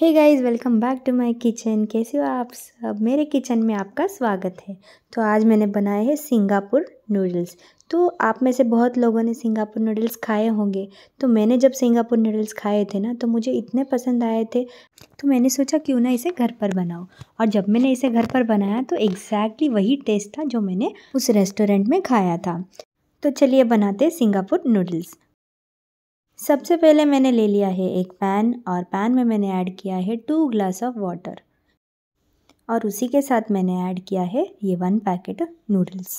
hey guys welcome back to my kitchen कैसे हो आप सब मेरे किचन में आपका स्वागत है तो आज मैंने बनाए हैं सिंगापुर नूडल्स तो आप में से बहुत लोगों ने सिंगापुर नूडल्स खाए होंगे तो मैंने जब सिंगापुर नूडल्स खाए थे ना तो मुझे इतने पसंद आए थे तो मैंने सोचा क्यों ना इसे घर पर बनाओ और जब मैंने इसे घर पर बनाया तो एग्जैक्टली वही टेस्ट था जो मैंने उस रेस्टोरेंट में खाया था तो चलिए बनाते सिंगापुर नूडल्स सबसे पहले मैंने ले लिया है एक पैन और पैन में मैंने ऐड किया है टू ग्लास ऑफ वाटर और उसी के साथ मैंने ऐड किया है ये वन पैकेट नूडल्स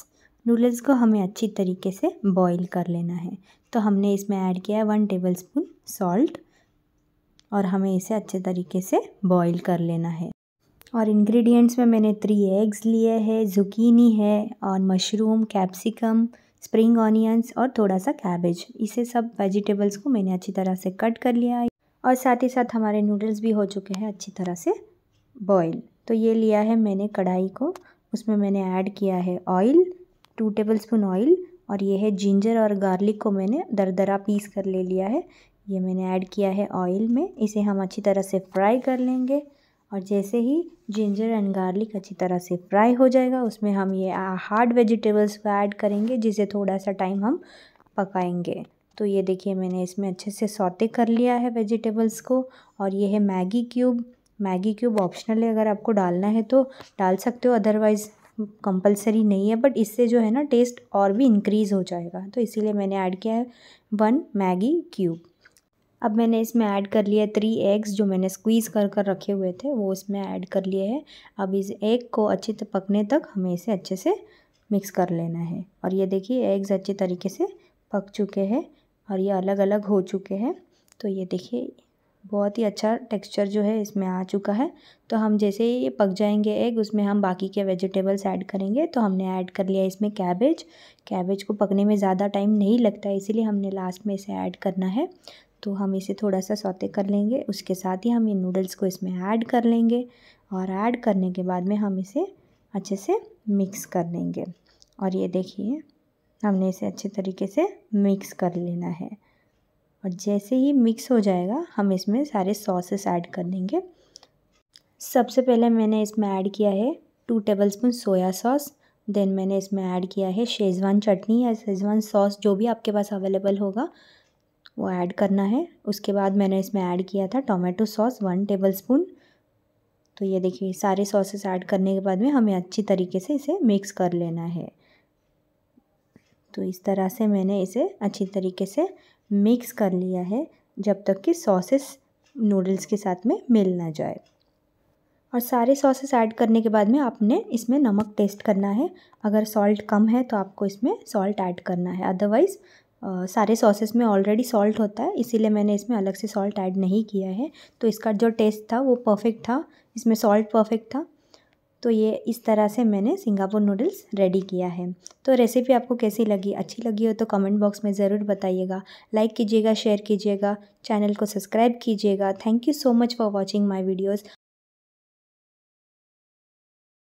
नूडल्स को हमें अच्छी तरीके से बॉईल कर लेना है तो हमने इसमें ऐड किया है वन टेबल स्पून सॉल्ट और हमें इसे अच्छे तरीके से बॉईल कर लेना है और इंग्रेडिएंट्स में मैंने थ्री एग्स लिए हैं जुकीनी है और मशरूम कैप्सिकम स्प्रिंग ऑनियंस और थोड़ा सा कैबेज इसे सब वेजिटेबल्स को मैंने अच्छी तरह से कट कर लिया है और साथ ही साथ हमारे नूडल्स भी हो चुके हैं अच्छी तरह से बॉयल तो ये लिया है मैंने कढ़ाई को उसमें मैंने ऐड किया है oil two tablespoon oil और ये है जिंजर और गार्लिक को मैंने दरदरा पीस कर ले लिया है ये मैंने ऐड किया है ऑयल में इसे हम अच्छी तरह से फ्राई कर लेंगे और जैसे ही जिंजर एंड गार्लिक अच्छी तरह से फ्राई हो जाएगा उसमें हम ये हार्ड वेजिटेबल्स को ऐड करेंगे जिसे थोड़ा सा टाइम हम पकाएंगे तो ये देखिए मैंने इसमें अच्छे से सौते कर लिया है वेजिटेबल्स को और ये है Maggi cube Maggi cube optional है अगर आपको डालना है तो डाल सकते हो अदरवाइज़ कंपलसरी नहीं है बट इससे जो है ना टेस्ट और भी इंक्रीज़ हो जाएगा तो इसीलिए मैंने ऐड किया है वन मैगी क्यूब अब मैंने इसमें ऐड कर लिया थ्री एग्स जो मैंने स्क्वीज़ कर कर रखे हुए थे वो इसमें ऐड कर लिए हैं अब इस एग को अच्छे से पकने तक हमें इसे अच्छे से मिक्स कर लेना है और ये देखिए एग्स अच्छे तरीके से पक चुके हैं और ये अलग अलग हो चुके हैं तो ये देखिए बहुत ही अच्छा टेक्सचर जो है इसमें आ चुका है तो हम जैसे ही ये पक जाएंगे एग उसमें हम बाकी के वेजिटेबल्स ऐड करेंगे तो हमने ऐड कर लिया इसमें कैबेज कैबेज को पकने में ज़्यादा टाइम नहीं लगता इसीलिए हमने लास्ट में इसे ऐड करना है तो हम इसे थोड़ा सा सौते कर लेंगे उसके साथ ही हम ये नूडल्स को इसमें ऐड कर लेंगे और ऐड करने के बाद में हम इसे अच्छे से मिक्स कर लेंगे और ये देखिए हमने इसे अच्छे तरीके से मिक्स कर लेना है और जैसे ही मिक्स हो जाएगा हम इसमें सारे सॉसेस ऐड कर देंगे सबसे पहले मैंने इसमें ऐड किया है two tablespoon soya sauce then मैंने इसमें ऐड किया है शेजवान चटनी या शेजवान सॉस जो भी आपके पास अवेलेबल होगा वो ऐड करना है उसके बाद मैंने इसमें ऐड किया था tomato sauce one tablespoon तो ये देखिए सारे सॉसेस ऐड करने के बाद में हमें अच्छी तरीके से इसे मिक्स कर लेना है तो इस तरह से मैंने इसे अच्छी तरीके से मिक्स कर लिया है जब तक कि सॉसेस नूडल्स के साथ में मिल ना जाए और सारे सॉसेस ऐड करने के बाद में आपने इसमें नमक टेस्ट करना है अगर सॉल्ट कम है तो आपको इसमें सॉल्ट ऐड करना है अदरवाइज़ सारे सॉसेस में ऑलरेडी सॉल्ट होता है इसीलिए मैंने इसमें अलग से सॉल्ट ऐड नहीं किया है तो इसका जो टेस्ट था वो परफेक्ट था इसमें सॉल्ट परफेक्ट था तो ये इस तरह से मैंने सिंगापुर नूडल्स रेडी किया है तो रेसिपी आपको कैसी लगी अच्छी लगी हो तो कमेंट बॉक्स में ज़रूर बताइएगा लाइक कीजिएगा शेयर कीजिएगा चैनल को सब्सक्राइब कीजिएगा thank you so much for watching my videos